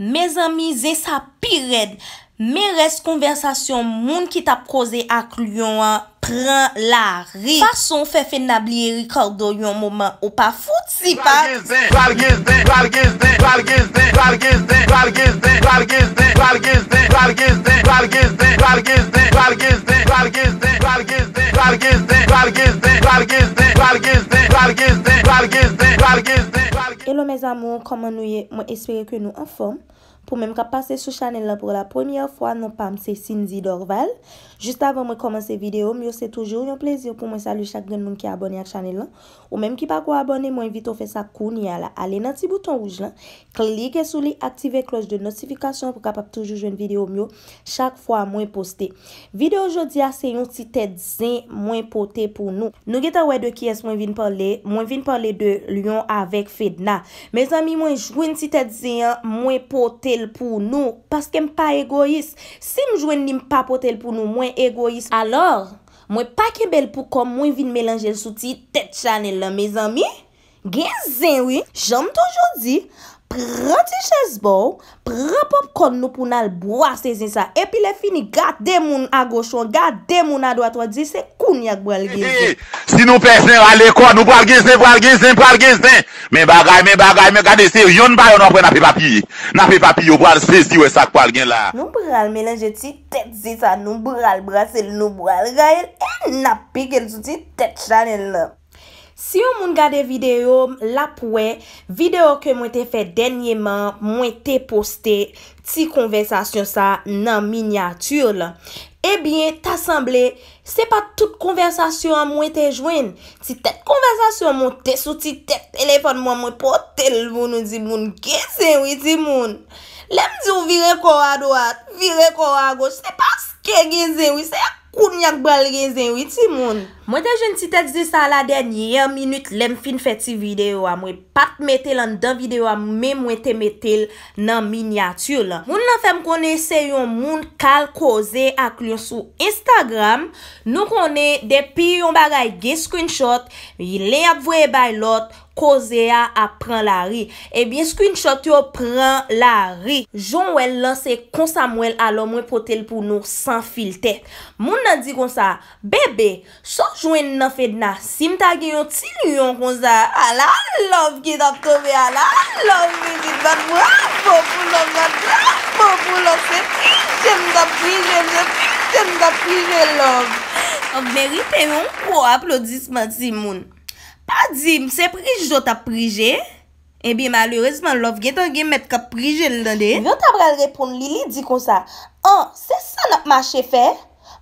Me zanmize sa pi red, me res konversasyon moun ki ta proze aklyon an, pran la ri. Fason fefe nabli rekordo yon mouman ou pa fout si pat. Mes amou, koman nou ye, mwen espere ke nou an fom. Pou men mka pase sou chanel la pou la pwemye fwa, non pam se Cindy Dorval. Just avan mwen komanse video myo, se toujou yon plezi ou pou mwen salu chak gen moun ki abone ak chanel lan Ou menm ki pa kwa abone mwen vite ou fe sa kouni ala Ale nan ti bouton wouj lan, klike sou li, aktive kloj de notifikasyon pou kapap toujou jwen video myo Chak fwa mwen poste Video jodia se yon titet zin mwen pote pou nou Nou geta wè de ki es mwen vin pale, mwen vin pale de lyon avek fedna Me zami mwen jwen titet zin mwen pote l pou nou Paske m pa egois, si m jwen nime pa pote l pou nou mwen Egoist Alors Mwen pa kebel pou kom mwen vin Melanje l souti Tet chanel la Me zami Genzen wè Jom toujou di Mwen pa kebel pou kom Prati chezbo, pran pop kon nou pou nal bwa sezin sa, epi le fini gade moun a gosho, gade moun a doa toa di se koun yak bwa lgezin. Si nou pesnen wale kon, nou bwa lgezin, bwa lgezin, bwa lgezin, men bagay, men bagay, men gade se, yon bayon wapwe napi papi, napi papi yo bwa lsezi we sak bwa lgen la. Nou bwa lmeleje ti tet zi sa, nou bwa lbrase, nou bwa lgayel, e napi gel sou ti tet chanel la. Si yon moun gade videyo, la pouwe, videyo ke mwen te fe denyeman, mwen te poste ti konversasyon sa nan minyatur la. Ebyen, tasemble, se pa tout konversasyon mwen te jwen. Ti tek konversasyon mwen te sou, ti tek telefon mwen mwen pou telvoun ou di moun. Gezen witi moun. Lem di ou vire kora doat, vire kora go. Se pa ske genzen witi, se ya koun yak bal genzen witi moun. Mwen te jen si te dize sa la denye yon minut lem fin feti video a mwen pat metel an dan video a mwen te metel nan minyatur la. Mwen nan fem konen se yon moun kal koze ak lyo sou Instagram, nou konen depi yon bagay ge screenshot, yon le ap vwe bay lot koze a ap pran la ri. Ebyen screenshot yo pran la ri. Joun wèl lan se konsa mwen alon mwen potel pou nou san filte. Mwen nan di kon sa, bebe, so Chwen na fed na, sim ta gen yon ti lyon kon sa, ala, love ki tap tobe, ala, love me zid bat, wapopo love, wapopo love, se, se mda prije, se, se mda prije love. Of merite yon pou aplodisman si moun. Pa di, mse prije, jota prije, e bi maloresman love gen tan gen met ka prije l dan de. Vyon tabra repoun li, li di kon sa, an, se sa nap ma chefe?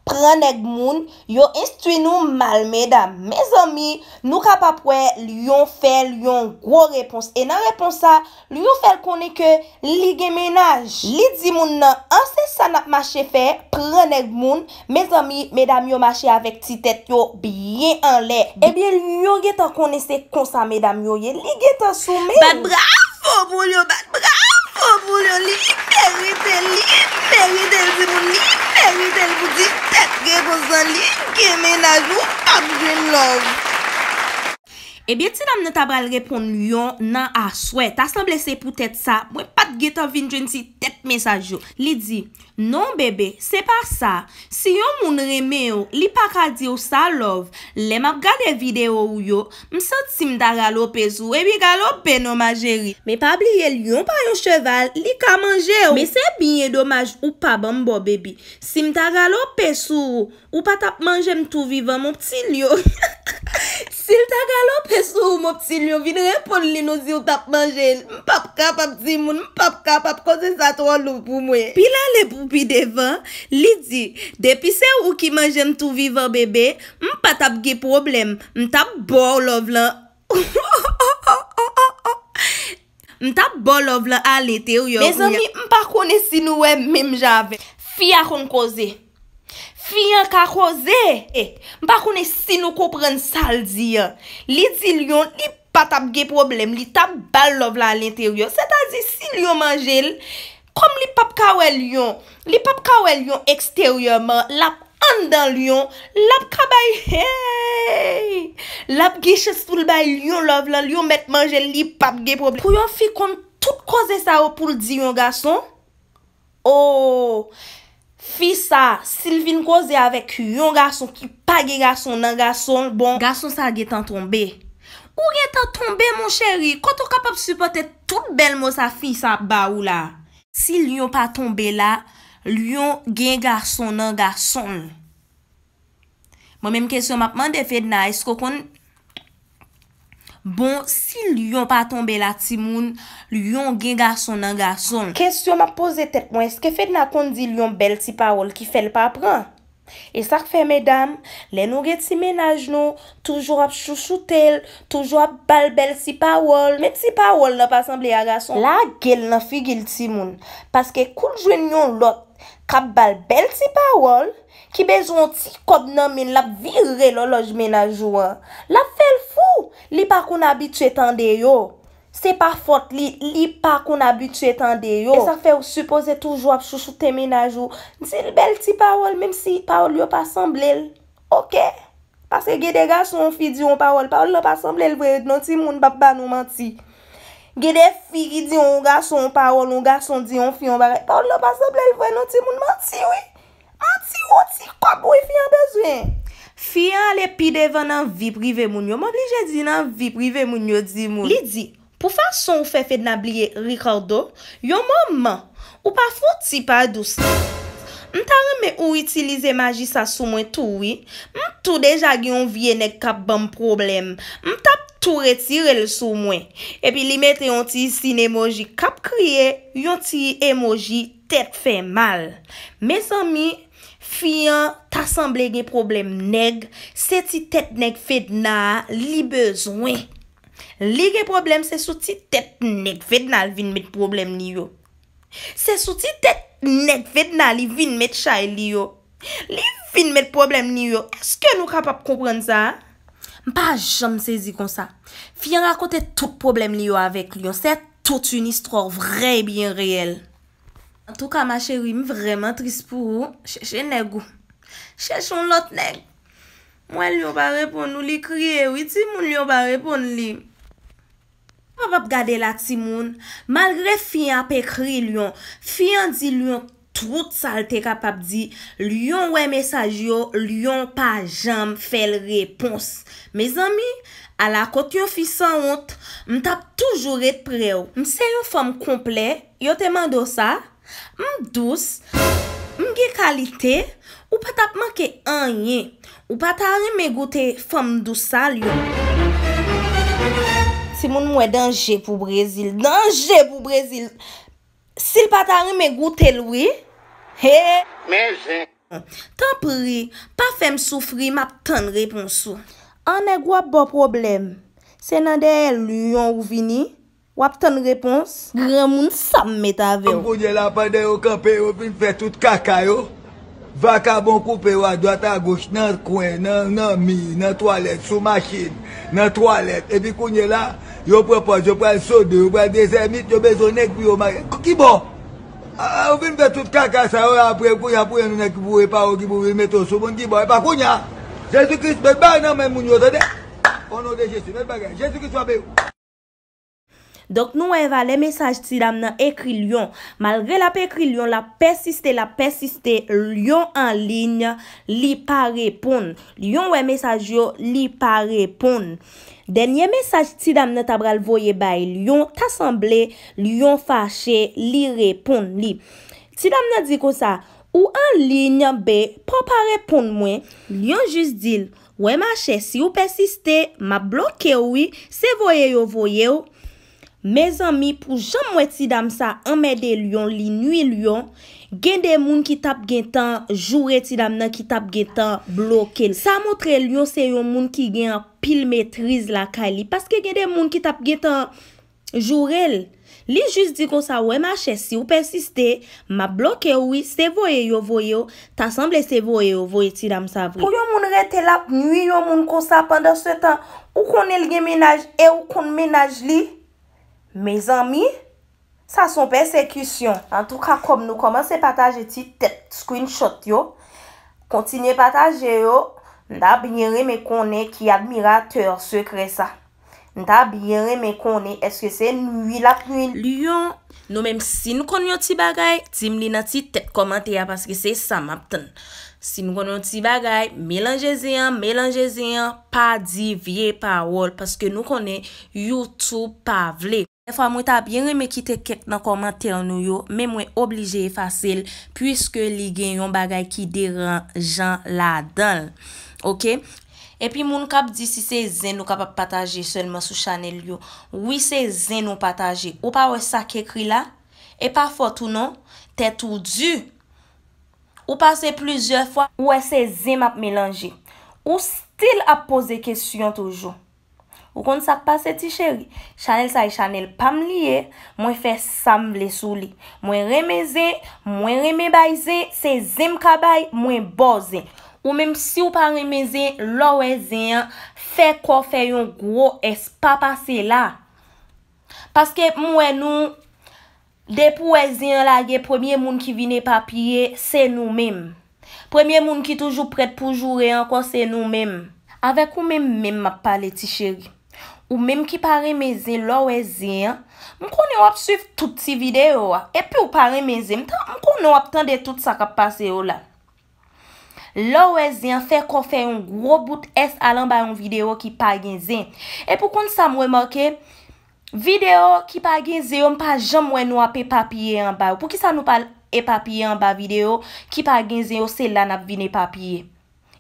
Prenèk moun yo instwi nou mal medan. Me zami nou kapapwe li yon fel, li yon gwo repons. E nan repons sa, li yon fel konen ke li gen menaj. Li di moun nan ansesan ap mache fe, prenek moun. Me zami, medan yo mache avek ti tet yo biyen anle. Ebyen, li eh yon gen tan konese konsa medan yo ye. Li gen tan soumen. Bat braf, obo yo, bat braf. Oboulou li, teri tel li, meri tel zimou li, meri tel boudi, tetke bozan li, gemen ajo, abjen laj. Ebye eh ti dam neta bral repon yon nan aswe Tas la blese pou tet sa Mwen pat geto vin joun si tet mesaj yo Li di, non bebe, se pa sa Si yon moun reme yo Li pa kadi yo sa love Le ma gade video yo Mse si mta galope sou Ebi eh galope nou ma jeri Me pa bliye lyon pa yon cheval Li ka manje yo Me se bine domaj ou pa bamba bebi Si mta galope sou Ou pa tap manje mtou vivan moun pti lyon Si mta galope Mwenye sou ou mwenye ptil yo, vin repon linozi ou tap manje el. Mwenye pap kap ap zi moun, mwenye pap kap ap kose zato an lou pou mwenye. Pila lep ou pi devan, lidi, depi se ou ki manjen tou vivan bebe, mwenye pa tap ge problem. Mwenye tap bo louv lan. Mwenye tap bo louv lan alete ou yo mwenye. Bez an mi mwenye pa kone sin nou we mwenye jave. Fiya kon kose. Fi yon ka kouze? E, eh, mba koune si nou kou pren sal di yon. Li di lyon, li pa tab ge problem. Li tab bal lov lan l'interyon. Se ta zi, si lyon manjel, kom li pap kawel lyon, li pap kawel lyon eksteryonman, lap an dan lyon, lap kabay, hey! Lap ge chesoul bay, lyon lov lan, lyon met manjel, li pap ge problem. Pou yon fi kon tout kouze sa ou pou l'di yon, gason? Oh! Oh! Fisa, sylvin koze avek yon garson ki pa gen garson nan garson, bon garson sa gen tan tombe. Ou gen tan tombe, moun chéri, koto kapap supporte tout bel mo sa fisa ba ou la? Si lyon pa tombe la, lyon gen garson nan garson. Moun menm kesyon mapman defed na, esko kon... Bon, si li yon pa tombe la timoun, li yon gen gason nan gason. Kèsyon ma pose tèt mwen, eske fèd na kondi li yon bel ti pawol ki fèl pa pran? E sak fè, mèdam, lè nou gè ti menaj nou, toujou ap chouchoutel, toujou ap bal bel ti pawol. Mè ti pawol nan pa sanble ya gason. La gèl nan figil timoun, paske koul jwen yon lot kap bal bel ti pawol. Ki bejoun ti kob nan min lap virre loloj menajou an. Lap fel fou. Li pa kon abitue tan deyo. Se pa fot li, li pa kon abitue tan deyo. E sa fe ou supose toujou ap chou chou temenajou. Dile bel ti parol, menm si parol yon pa samblel. Ok? Pase gede gache yon fi di yon parol, parol yon pa samblel vwe. Non ti moun babba nou manti. Gede fi ki di yon gache yon parol, yon gache yon di yon fi yon baray. Parol yon pa samblel vwe, non ti moun manti wwe. Foti kom wè e fè yon bezwen. Fè yon alè pidevan nan vi prive moun. Yo mò bli jè di nan vi prive moun. Yo di moun. Li di. Pou fason ou fè fè nan bliye Ricardo. Yo mò man. Ou pa foti pa dous. M ta remè ou itilize magi sa sou mwen tou wè. M tou deja gyon vye nek kap bom problem. M tap tou retire le sou mwen. E pi li mè te yon ti sin emoji kap kriye. Yon ti emoji tet fè mal. Mè san mi. Fiyan tasanble gen problem neg, se ti tet neg fed na li bezwen. Li gen problem se sou ti tet neg fed na li vinmet problem li yo. Se sou ti tet neg fed na li vinmet chay li yo. Li vinmet problem li yo, eske nou kapap kompren sa? Ba jom se zi kon sa. Fiyan akote tout problem li yo avek li yo, se tout yon istror vrey biyen reyel. An tou ka ma cheri mi vremen tris pou ou, chè chè negou. Chè chon lot neg. Mwen li yon pa repon nou li kriye ou, iti moun li yon pa repon li. Mwen pap ap gade la ti moun, malgre fiyan pe kri yon, fiyan di yon trout salte kapap di, li yon we mesaj yo, li yon pa jam fel repons. Me zami, ala kot yo fi san ont, m tap toujou ret pre ou. M se yon fom komple, yo te mando sa, Mwen dous, mwen ge kalite, ou pa tapman ke anye, ou pa tari me goute fèm dous sal yon. Se moun mwen danje pou brezil, danje pou brezil, sil pa tari me goute lwi, he, me zek. Tan pri, pa fèm soufri map tan reponsou. Anè e gwa bo problem, se nan de luyon ou vini? Wap ten repons, gwen moun sa mmet avyo. Kounye la, pande yo, kante yo, fin fè tout kaka yo, vaka bon koupe yo, a dwa ta gouch, nan kwen, nan mi, nan toalet, sou machin, nan toalet, epi kounye la, yo prepoj, yo prel sode, yo prel dezemit, yo bezonek pi yo, kibon, ou fin fè tout kaka sa yo, apre, apre, apre, apre, apre, apre, apre, apre, apre, apre, apre, apre, apre, apre Dok nou e va le mesaj ti dam nan ekri lyon. Malre la pe ekri lyon, la persiste, la persiste, lyon an line, li pa repon. Lyon wey mesaj yo, li pa repon. Denye mesaj ti dam nan tabral voye bay, lyon tasamble, lyon fache, li repon li. Ti dam nan di kosa, ou an line be, pa pa repon mwen, lyon jist dil. Wey mache, si ou persiste, ma bloke oui, se voye yo, voye yo. Mezan mi pou jan mwen ti dam sa amede lyon li nwi lyon, gen de moun ki tap gen tan jure ti dam nan ki tap gen tan bloke. Sa motre lyon se yon moun ki gen pil metriz la ka li. Paske gen de moun ki tap gen tan jurel, li jist di kon sa wè ma chè si ou persistè, ma bloke wè, se voye yo voye yo, tasamble se voye yo voye ti dam sa vre. Po yon moun rete lap, nwi yon moun kon sa pandan se tan, ou kon el gen menaj e ou kon menaj li? Me zanmi, sa son persekisyon. An tou ka kom nou komanse pataje ti tet screenshot yo. Kontine pataje yo. Nda binyere me konen ki admirateur sekre sa. Nda binyere me konen eske se nwi lak nwi. Lyon, nou menm si nou konen yo ti bagay, tim li nati tet komante ya paske se sa mapten. Si nou konen yo ti bagay, melanje ze yan, melanje ze yan, pa di vie pa wol. Paske nou konen, you tou pa vle. E fwa mwen ta bjen reme ki te kek nan komante an nou yo, men mwen oblije e fasil, pwiske li gen yon bagay ki deran jan la dal. Ok? E pi moun kap di si se zen nou kap ap pataje selman sou chanel yo. Ou se non? zen nou pataje, ou pa wè sa kekri la, e pa fote ou non, te tou du. Ou pase plizye fwa, ou se zen map melange, ou stil ap pose kesyon toujou. Ou kon sak pase ti cheri? Chanel sa yi e Chanel pam liye, mwen fe samble sou li. Mwen remeze, mwen remebaize, se zem kabay, mwen boze. Ou menm si ou pa remeze, lo wezen, fe kwa fe yon gro, es pa pase la. Paske mwen nou, depo wezen la, ye premye moun ki vine papye, se nou menm. Premye moun ki toujou pred poujou re, ankon se nou menm. Avek ou menm menm ak pale ti cheri. Ou menm ki pare mezen, lo wezen, mkone wap suf tout si videyo wa. Epi ou pare mezen, mta mkone wap tan de tout sa kap pase yo la. Lo wezen, fek kon fe yon gro but es alan bay yon videyo ki paginzen. E pou kon sa mwen mwake, videyo ki paginzen yon pa jom mwen wap e papye yon ba. Pou ki sa nou pal e papye yon ba videyo, ki paginzen yon se lan ap vine papye yon.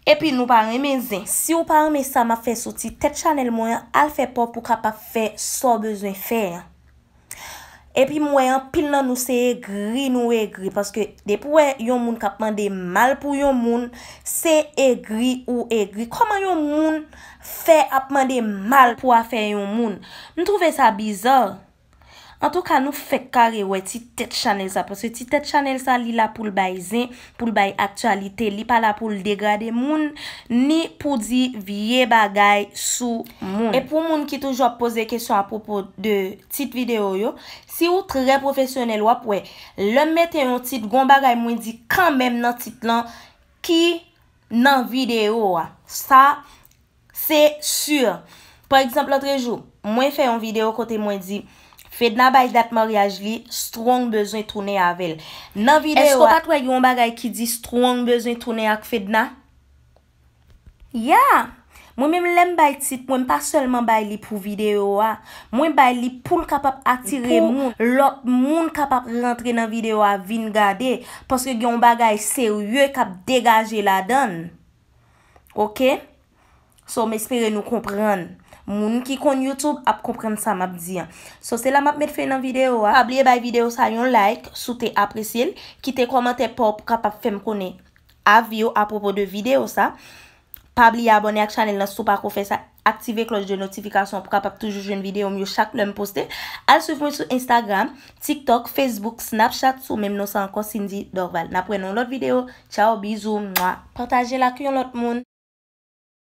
E pi nou parem e zin, si ou parem e sa ma fe soti, tet chanel mwen al fe po pou ka pa fe so bezwen fe. E pi mwen pil nan nou se e gri nou e gri. Paske de pou e yon moun ka apman de mal pou yon moun, se e gri ou e gri. Koman yon moun fe apman de mal pou a fe yon moun? Nou trofe sa bizar. An tou ka nou fek kare wè, ti tet chanel sa. Pwese ti tet chanel sa li la pou l bay zin, pou l bay aktualite, li pa la pou l degade moun, ni pou di vie bagay sou moun. E pou moun ki toujwa pose kesyon apopo de tit video yo, si ou tre profesyonel wap wè, lèm mette yon tit goun bagay mwen di kanmèm nan tit lan ki nan video wè. Sa, se sur. Pwese, lòtre jou, mwen fè yon video kote mwen di... Fèd nan baye dat moryaj li, strouan bezon toune avèl. Nan videyo a... Esko pat wè yon bagay ki di strouan bezon toune ak fèd nan? Ya! Mwen mè m lèm baye tit, mwen m pa sèlman baye li pou videyo a. Mwen baye li pou l kapap atire moun. Pou lop moun kapap rentre nan videyo a vin gade. Ponske yon bagay seryè kap degaje la dan. Ok? Sou m espere nou komprenn. Moun ki kon Youtube ap kompreme sa map diyan. So se la map met fe nan video a. Pabliye baye video sa yon like. Sou te apresyen. Kite komante pop kap ap fem kone avyo apropo de video sa. Pabliye abone ak chanel nan sou pa kou fe sa. Aktive kloj de notifikasyon pou kap ap toujou jwen video myo chak lèm poste. Al souf moun sou Instagram, TikTok, Facebook, Snapchat. Sou mèm nou sa anko Cindy Dorval. Napwen nou lot video. Ciao, bizou, mwa. Kontaje lak yon lot moun.